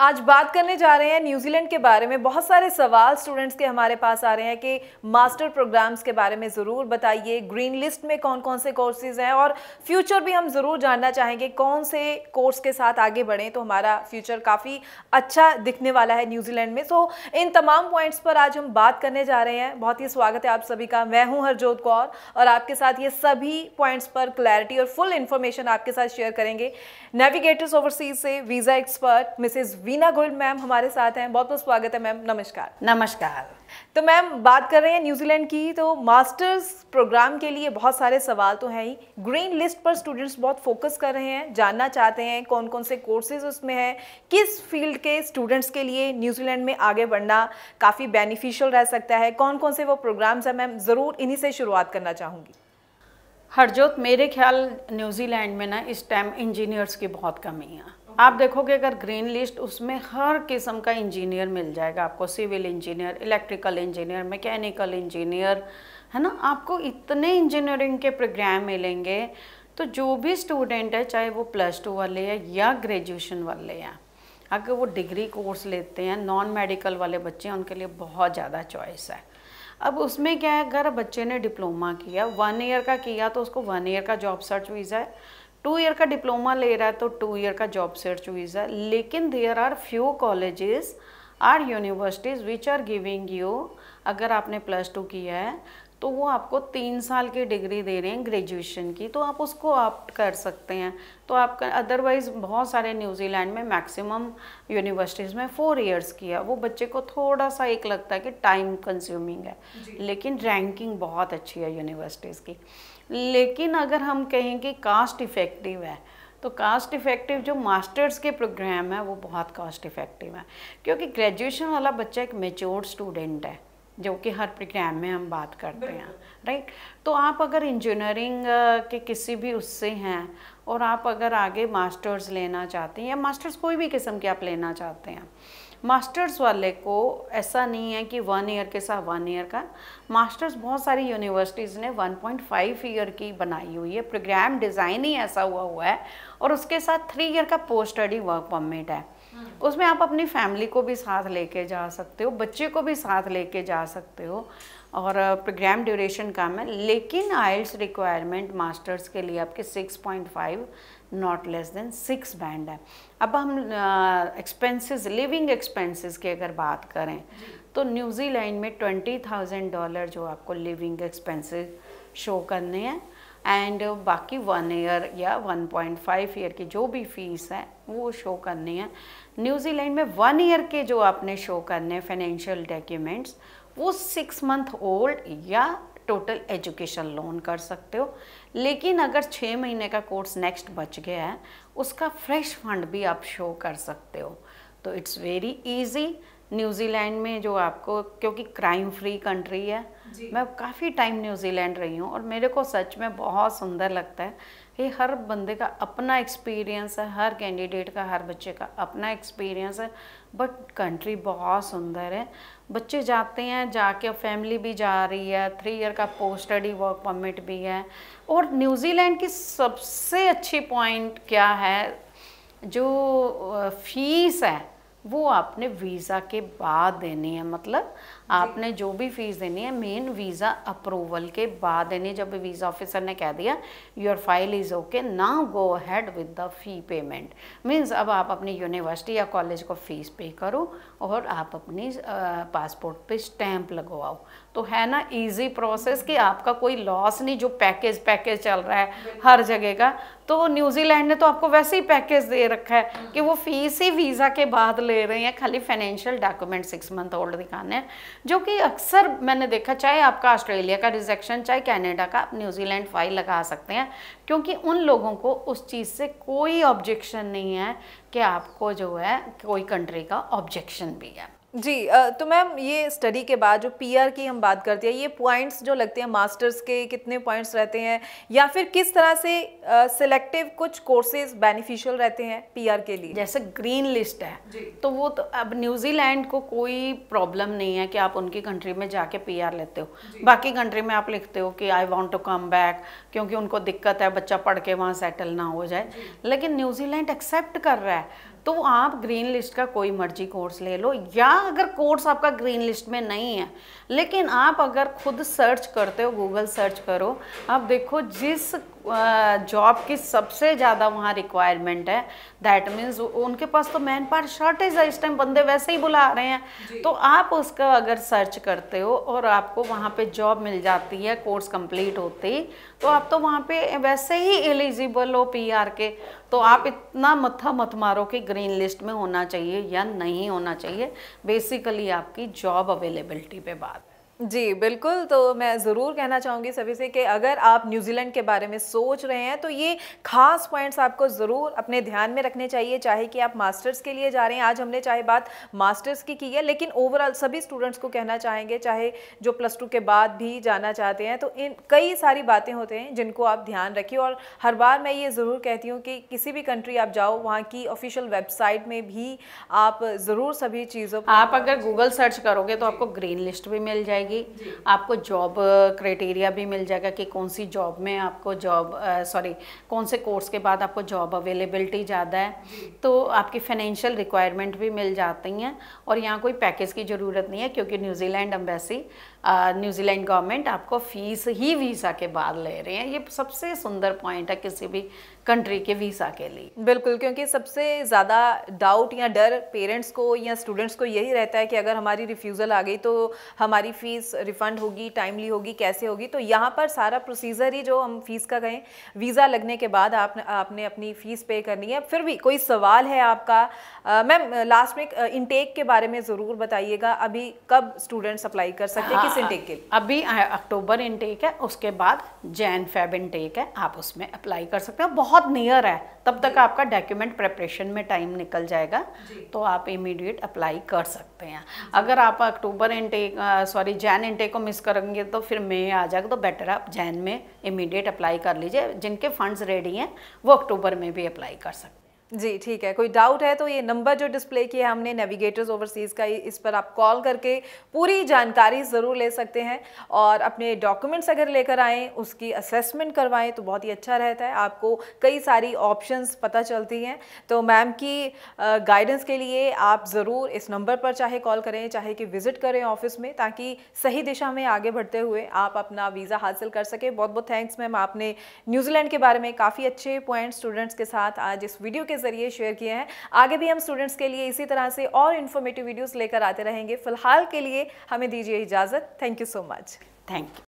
आज बात करने जा रहे हैं न्यूजीलैंड के बारे में बहुत सारे सवाल स्टूडेंट्स के हमारे पास आ रहे हैं कि मास्टर प्रोग्राम्स के बारे में ज़रूर बताइए ग्रीन लिस्ट में कौन कौन से कोर्सेज़ हैं और फ्यूचर भी हम ज़रूर जानना चाहेंगे कौन से कोर्स के साथ आगे बढ़ें तो हमारा फ्यूचर काफ़ी अच्छा दिखने वाला है न्यूजीलैंड में सो इन तमाम पॉइंट्स पर आज हम बात करने जा रहे हैं बहुत ही स्वागत है आप सभी का मैं हूँ हरजोत कौर और आपके साथ ये सभी पॉइंट्स पर क्लैरिटी और फुल इन्फॉर्मेशन आपके साथ शेयर करेंगे नेविगेटर्स ओवरसीज से visa expert Mrs Veena Gold ma'am हमारे साथ हैं बहुत बहुत स्वागत है मैम नमस्कार नमस्कार तो मैम बात कर रहे हैं न्यूजीलैंड की तो मास्टर्स प्रोग्राम के लिए बहुत सारे सवाल तो हैं ही ग्रीन लिस्ट पर स्टूडेंट्स बहुत फोकस कर रहे हैं जानना चाहते हैं कौन कौन से कोर्सेज उसमें हैं किस फील्ड के स्टूडेंट्स के लिए न्यूजीलैंड में आगे बढ़ना काफ़ी बेनिफिशियल रह सकता है कौन कौन से वो प्रोग्राम्स हैं मैम ज़रूर इन्हीं से शुरुआत करना चाहूँगी हरजोत मेरे ख्याल न्यूजीलैंड में ना इस टाइम इंजीनियर्स की बहुत कमी है आप देखोगे अगर ग्रीन लिस्ट उसमें हर किस्म का इंजीनियर मिल जाएगा आपको civil engineer electrical engineer mechanical engineer है ना आपको इतने इंजीनियरिंग के प्रोग्राम मिलेंगे तो जो भी स्टूडेंट है चाहे वो प्लस टू वाले हैं या ग्रेजुएशन वाले हैं अगर वो डिग्री कोर्स लेते हैं नॉन मेडिकल वाले बच्चे हैं उनके लिए बहुत ज़्यादा चॉइस है अब उसमें क्या है अगर बच्चे ने डिप्लोमा किया वन ईयर का किया तो उसको वन ईयर का जॉब सर्च वीज़ा है टू ईयर का डिप्लोमा ले रहा है तो टू ईयर का जॉब सर्च वीज़ा लेकिन there are few colleges are universities which are giving you अगर आपने प्लस टू किया है तो वो आपको तीन साल की डिग्री दे रहे हैं ग्रेजुएशन की तो आप उसको ऑप्ट कर सकते हैं तो आपका अदरवाइज़ बहुत सारे न्यूजीलैंड में मैक्सिमम यूनिवर्सिटीज़ में फ़ोर इयर्स की है वो बच्चे को थोड़ा सा एक लगता है कि टाइम कंज्यूमिंग है लेकिन रैंकिंग बहुत अच्छी है यूनिवर्सिटीज़ की लेकिन अगर हम कहें कि कास्ट इफ़ेक्टिव है तो कास्ट इफ़ेक्टिव जो मास्टर्स के प्रोग्राम है वो बहुत कास्ट इफ़ेक्टिव है क्योंकि ग्रेजुएशन वाला बच्चा एक मेच्योर स्टूडेंट है जो कि हर प्रोग्राम में हम बात करते हैं राइट तो आप अगर इंजीनियरिंग के किसी भी उससे हैं और आप अगर आगे मास्टर्स लेना चाहते हैं या मास्टर्स कोई भी किस्म के आप लेना चाहते हैं मास्टर्स वाले को ऐसा नहीं है कि वन ईयर के साथ वन ईयर का मास्टर्स बहुत सारी यूनिवर्सिटीज़ ने 1.5 ईयर की बनाई हुई है प्रोग्राम डिज़ाइन ही ऐसा हुआ हुआ है और उसके साथ थ्री ईयर का पोस्ट स्टडी वर्क परमिट है हम्म। उसमें आप अपनी फैमिली को भी साथ लेके जा सकते हो बच्चे को भी साथ लेके जा सकते हो और प्रोग्राम ड्यूरेशन कम है लेकिन आइल्स रिक्वायरमेंट मास्टर्स के लिए आपके 6.5 not less than six band है अब हम एक्सपेंसेस लिविंग एक्सपेंसेस की अगर बात करें तो न्यूजीलैंड में ट्वेंटी थाउजेंड डॉलर जो आपको लिविंग एक्सपेंसेस शो करने हैं एंड बाकी वन ईयर या वन पॉइंट फाइव ईयर की जो भी फीस है वो शो करनी है न्यूजीलैंड में वन ईयर के जो आपने शो करने हैं फाइनेंशियल डॉक्यूमेंट्स वो सिक्स मंथ ओल्ड या टोटल एजुकेशन लोन कर सकते हो लेकिन अगर छः महीने का कोर्स नेक्स्ट बच गया है उसका फ्रेश फंड भी आप शो कर सकते हो तो इट्स वेरी इजी न्यूजीलैंड में जो आपको क्योंकि क्राइम फ्री कंट्री है मैं काफ़ी टाइम न्यूजीलैंड रही हूँ और मेरे को सच में बहुत सुंदर लगता है ये हर बंदे का अपना एक्सपीरियंस है हर कैंडिडेट का हर बच्चे का अपना एक्सपीरियंस है बट कंट्री बहुत सुंदर है बच्चे जाते हैं जाके फैमिली भी जा रही है थ्री ईयर का पोस्ट स्टडी वर्क परमिट भी है और न्यूजीलैंड की सबसे अच्छी पॉइंट क्या है जो फीस है वो आपने वीज़ा के बाद देनी है मतलब आपने जो भी फीस देनी है मेन वीज़ा अप्रूवल के बाद यानी जब वीज़ा ऑफिसर ने कह दिया your file is okay now go ahead with the fee payment means अब आप अपनी यूनिवर्सिटी या कॉलेज को फ़ीस पे करो और आप अपनी पासपोर्ट पे स्टैंप लगवाओ तो है ना इजी प्रोसेस कि आपका कोई लॉस नहीं जो पैकेज पैकेज चल रहा है हर जगह का तो न्यूजीलैंड ने तो आपको वैसे ही पैकेज दे रखा है कि वो फ़ीस ही वीज़ा के बाद ले रहे हैं खाली financial document six month old दिखाने हैं जो कि अक्सर मैंने देखा चाहे आपका ऑस्ट्रेलिया का रिजेक्शन चाहे कैनेडा का आप न्यूजीलैंड फाइल लगा सकते हैं क्योंकि उन लोगों को उस चीज़ से कोई ऑब्जेक्शन नहीं है कि आपको जो है कोई कंट्री का ऑब्जेक्शन भी है जी तो मैम ये स्टडी के बाद जो पीआर की हम बात करते हैं ये पॉइंट्स जो लगते हैं मास्टर्स के कितने पॉइंट्स रहते हैं या फिर किस तरह से सिलेक्टिव कुछ कोर्सेज बेनिफिशियल रहते हैं पीआर के लिए जैसे ग्रीन लिस्ट है जी. तो वो तो अब न्यूजीलैंड को कोई प्रॉब्लम नहीं है कि आप उनकी कंट्री में जाके पी लेते हो बाकी कंट्री में आप लिखते हो कि I want to come back क्योंकि उनको दिक्कत है बच्चा पढ़ के वहाँ सेटल ना हो जाए लेकिन न्यूजीलैंड एक्सेप्ट कर रहा है तो आप ग्रीन लिस्ट का कोई मर्जी कोर्स ले लो या अगर कोर्स आपका ग्रीन लिस्ट में नहीं है लेकिन आप अगर खुद सर्च करते हो गूगल सर्च करो आप देखो जिस जॉब की सबसे ज़्यादा वहाँ रिक्वायरमेंट है दैट मीन्स उनके पास तो मैन पावर शॉर्टेज है इस टाइम बंदे वैसे ही बुला रहे हैं तो आप उसका अगर सर्च करते हो और आपको वहाँ पे जॉब मिल जाती है कोर्स कंप्लीट होते ही तो आप तो वहाँ पे वैसे ही एलिजिबल हो पीआर के तो आप इतना मत्था मत मारो कि ग्रीन लिस्ट में होना चाहिए या नहीं होना चाहिए बेसिकली आपकी जॉब अवेलेबिलिटी पे बात जी बिल्कुल तो मैं ज़रूर कहना चाहूँगी सभी से कि अगर आप न्यूजीलैंड के बारे में सोच रहे हैं तो ये खास पॉइंट्स आपको ज़रूर अपने ध्यान में रखने चाहिए चाहे कि आप मास्टर्स के लिए जा रहे हैं आज हमने चाहे बात मास्टर्स की की है लेकिन ओवरऑल सभी स्टूडेंट्स को कहना चाहेंगे चाहे जो प्लस टू के बाद भी जाना चाहते हैं तो इन कई सारी बातें होते हैं जिनको आप ध्यान रखिए और हर बार मैं ये ज़रूर कहती हूँ कि किसी भी कंट्री आप जाओ वहाँ की ऑफिशियल वेबसाइट में भी आप ज़रूर सभी चीज़ों आप अगर गूगल सर्च करोगे तो आपको ग्रीन लिस्ट भी मिल जाएगी जाएगी आपको जॉब क्राइटेरिया uh, भी मिल जाएगा कि कौन सी जॉब में आपको जॉब सॉरी uh, कौन से कोर्स के बाद आपको जॉब अवेलेबिलिटी ज़्यादा है तो आपकी फाइनेंशियल रिक्वायरमेंट भी मिल जाती हैं और यहाँ कोई पैकेज की ज़रूरत नहीं है क्योंकि न्यूजीलैंड एम्बेसी न्यूजीलैंड गवर्नमेंट आपको फ़ीस ही वीज़ा के बाद ले रहे हैं ये सबसे सुंदर पॉइंट है किसी भी कंट्री के वीज़ा के लिए बिल्कुल क्योंकि सबसे ज़्यादा डाउट या डर पेरेंट्स को या स्टूडेंट्स को यही रहता है कि अगर हमारी रिफ्यूज़ल आ गई तो हमारी फ़ीस फीस रिफंड होगी टाइमली होगी कैसे होगी तो यहाँ पर सारा प्रोसीजर ही जो हम फीस का कहें वीज़ा लगने के बाद आप आपने अपनी फ़ीस पे करनी है फिर भी कोई सवाल है आपका मैम लास्ट में इनटेक के बारे में ज़रूर बताइएगा अभी कब स्टूडेंट्स अप्लाई कर सकते हैं किस इनटेक हाँ, के लिए अभी अक्टूबर इनटेक है उसके बाद जैन फैब इनटेक है आप उसमें अप्लाई कर सकते हैं बहुत नियर है तब तक आपका डॉक्यूमेंट प्रिपरेशन में टाइम निकल जाएगा तो आप इमीडिएट अप्लाई कर सकते हैं अगर आप October intake sorry Jan intake को मिस करेंगे तो फिर मे आ जाएगा तो बेटर आप जैन में इमीडिएट अप्लाई कर लीजिए जिनके फंड्स रेडी हैं वो अक्टूबर में भी अप्लाई कर सकते हैं जी ठीक है कोई डाउट है तो ये नंबर जो डिस्प्ले किया है हमने नेविगेटर्स ओवरसीज़ का इस पर आप कॉल करके पूरी जानकारी ज़रूर ले सकते हैं और अपने डॉक्यूमेंट्स अगर लेकर आएँ उसकी असेसमेंट करवाएं तो बहुत ही अच्छा रहता है आपको कई सारी ऑप्शंस पता चलती हैं तो मैम की गाइडेंस के लिए आप ज़रूर इस नंबर पर चाहे कॉल करें चाहे कि विज़िट करें ऑफिस में ताकि सही दिशा में आगे बढ़ते हुए आप अपना वीज़ा हासिल कर सकें बहुत बहुत थैंक्स मैम आपने न्यूजीलैंड के बारे में काफ़ी अच्छे पॉइंट स्टूडेंट्स के साथ आज इस वीडियो के ज़रिए शेयर किए हैं आगे भी हम स्टूडेंट्स के लिए इसी तरह से और इन्फॉर्मेटिव वीडियोज़ लेकर आते रहेंगे फिलहाल के लिए हमें दीजिए इजाज़त thank you so much thank you